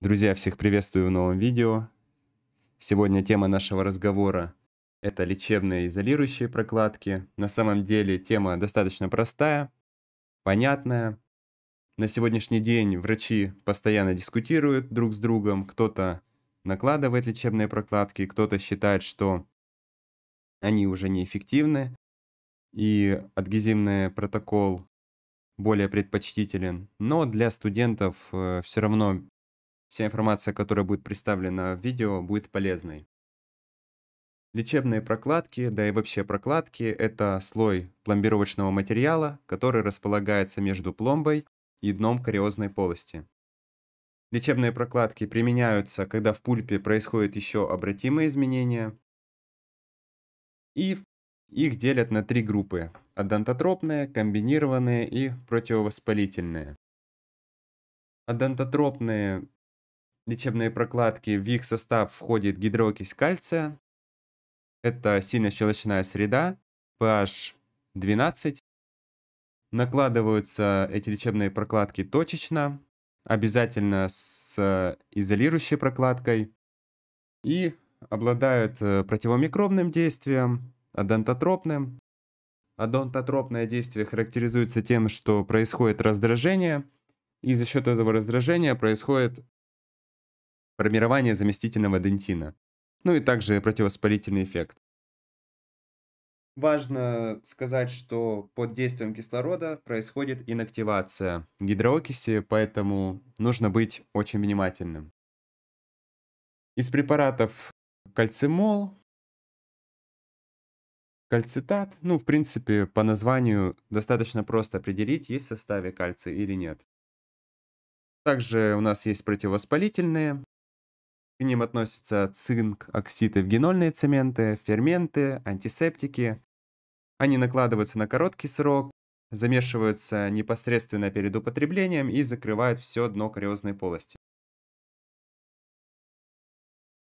Друзья, всех приветствую в новом видео. Сегодня тема нашего разговора – это лечебные изолирующие прокладки. На самом деле тема достаточно простая, понятная. На сегодняшний день врачи постоянно дискутируют друг с другом. Кто-то накладывает лечебные прокладки, кто-то считает, что они уже неэффективны, и адгезивный протокол более предпочтителен. Но для студентов э, все равно Вся информация, которая будет представлена в видео, будет полезной. Лечебные прокладки, да и вообще прокладки – это слой пломбировочного материала, который располагается между пломбой и дном кариозной полости. Лечебные прокладки применяются, когда в пульпе происходят еще обратимые изменения. И их делят на три группы – адонтотропные, комбинированные и противовоспалительные. Адонтотропные лечебные прокладки, в их состав входит гидрокись кальция. Это сильно щелочная среда, pH 12. Накладываются эти лечебные прокладки точечно, обязательно с изолирующей прокладкой. И обладают э, противомикробным действием, адонтотропным. Адонтотропное действие характеризуется тем, что происходит раздражение, и за счет этого раздражения происходит формирование заместительного дентина, ну и также противовоспалительный эффект. Важно сказать, что под действием кислорода происходит инактивация гидроокиси, поэтому нужно быть очень внимательным. Из препаратов кальцимол, кальцитат, ну, в принципе, по названию достаточно просто определить, есть в составе кальций или нет. Также у нас есть противовоспалительные к ним относятся цинк, оксид и вгенольные цементы, ферменты, антисептики. Они накладываются на короткий срок, замешиваются непосредственно перед употреблением и закрывают все дно кариозной полости.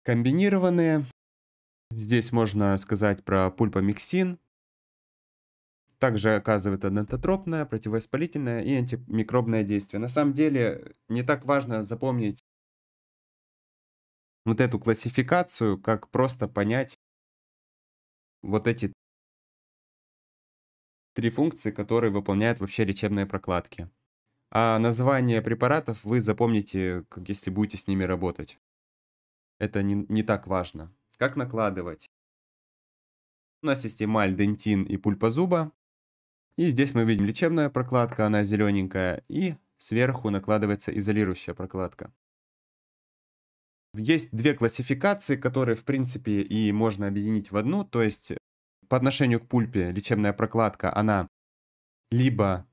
Комбинированные. Здесь можно сказать про пульпомиксин. Также оказывает адентотропное, противовоспалительное и антимикробное действие. На самом деле не так важно запомнить вот эту классификацию, как просто понять вот эти три функции, которые выполняют вообще лечебные прокладки. А название препаратов вы запомните, как если будете с ними работать. Это не, не так важно. Как накладывать? У нас есть эмаль, дентин и пульпа зуба. И здесь мы видим лечебная прокладка, она зелененькая, и сверху накладывается изолирующая прокладка. Есть две классификации, которые, в принципе, и можно объединить в одну. То есть э, по отношению к пульпе лечебная прокладка, она либо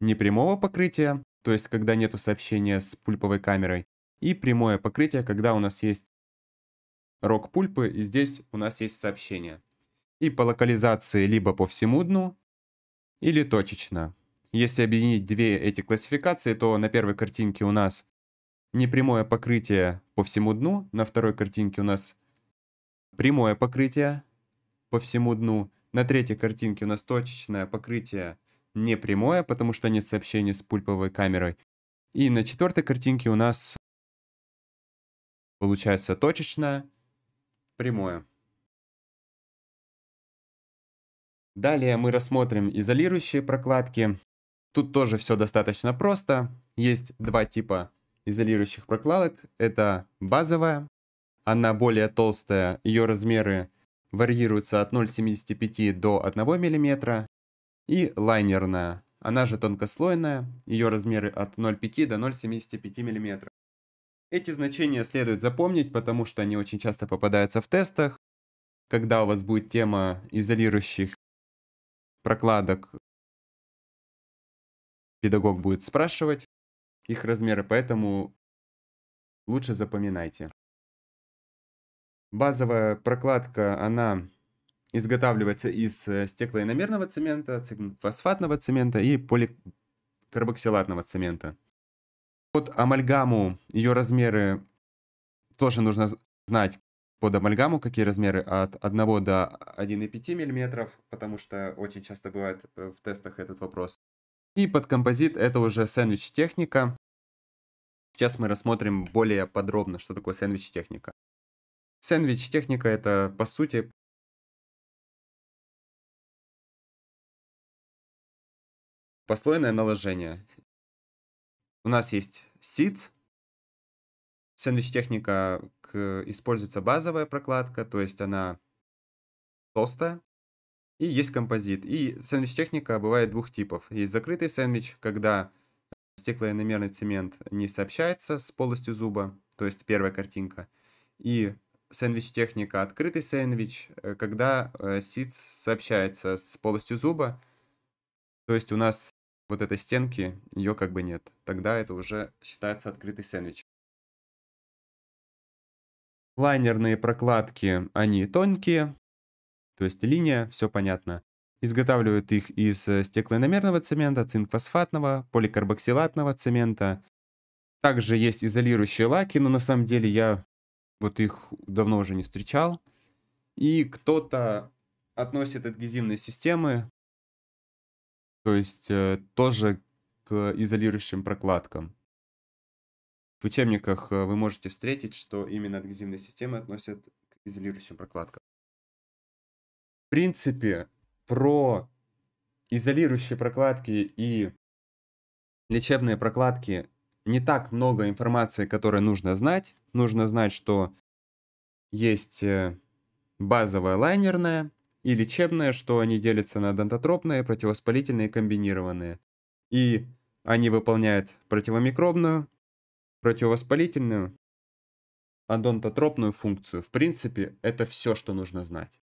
непрямого покрытия, то есть когда нет сообщения с пульповой камерой, и прямое покрытие, когда у нас есть рог пульпы, и здесь у нас есть сообщение. И по локализации либо по всему дну, или точечно. Если объединить две эти классификации, то на первой картинке у нас непрямое покрытие по всему дну. На второй картинке у нас прямое покрытие по всему дну. На третьей картинке у нас точечное покрытие непрямое потому что нет сообщения с пульповой камерой. И на четвертой картинке у нас получается точечное, прямое. Далее мы рассмотрим изолирующие прокладки. Тут тоже все достаточно просто. Есть два типа изолирующих прокладок. Это базовая, она более толстая, ее размеры варьируются от 0,75 до 1 мм. И лайнерная, она же тонкослойная, ее размеры от 0,5 до 0,75 мм. Эти значения следует запомнить, потому что они очень часто попадаются в тестах. Когда у вас будет тема изолирующих прокладок, педагог будет спрашивать их размеры, поэтому лучше запоминайте. Базовая прокладка, она изготавливается из э, стеклоиномерного цемента, фосфатного цемента и поликарбоксилатного цемента. Под амальгаму ее размеры тоже нужно знать под амальгаму, какие размеры от 1 до 1,5 мм, потому что очень часто бывает э, в тестах этот вопрос. И под композит это уже сэндвич-техника. Сейчас мы рассмотрим более подробно, что такое сэндвич-техника. Сэндвич-техника это, по сути, послойное наложение. У нас есть SIDS. Сэндвич-техника используется базовая прокладка, то есть она толстая и есть композит. И сэндвич-техника бывает двух типов. Есть закрытый сэндвич, когда э, стеклоиномерный цемент не сообщается с полостью зуба, то есть первая картинка. И сэндвич-техника открытый сэндвич, э, когда э, сиц сообщается с полостью зуба, то есть у нас вот этой стенки, ее как бы нет. Тогда это уже считается открытый сэндвич. Лайнерные прокладки, они тонкие, то есть линия, все понятно. Изготавливают их из э, стеклоиномерного цемента, цинкфосфатного, поликарбоксилатного цемента. Также есть изолирующие лаки, но на самом деле я вот их давно уже не встречал. И кто-то относит адгезивные системы, то есть э, тоже к изолирующим прокладкам. В учебниках э, вы можете встретить, что именно адгезивные системы относят к изолирующим прокладкам принципе, про изолирующие прокладки и лечебные прокладки не так много информации, которую нужно знать. Нужно знать, что есть э, базовая лайнерная и лечебная, что они делятся на донтотропные, противовоспалительные и комбинированные. И они выполняют противомикробную, противовоспалительную, адонтотропную функцию. В принципе, это все, что нужно знать.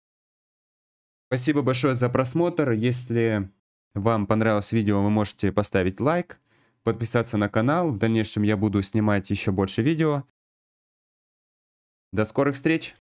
Спасибо большое за просмотр. Если вам понравилось видео, вы можете поставить лайк, подписаться на канал. В дальнейшем я буду снимать еще больше видео. До скорых встреч!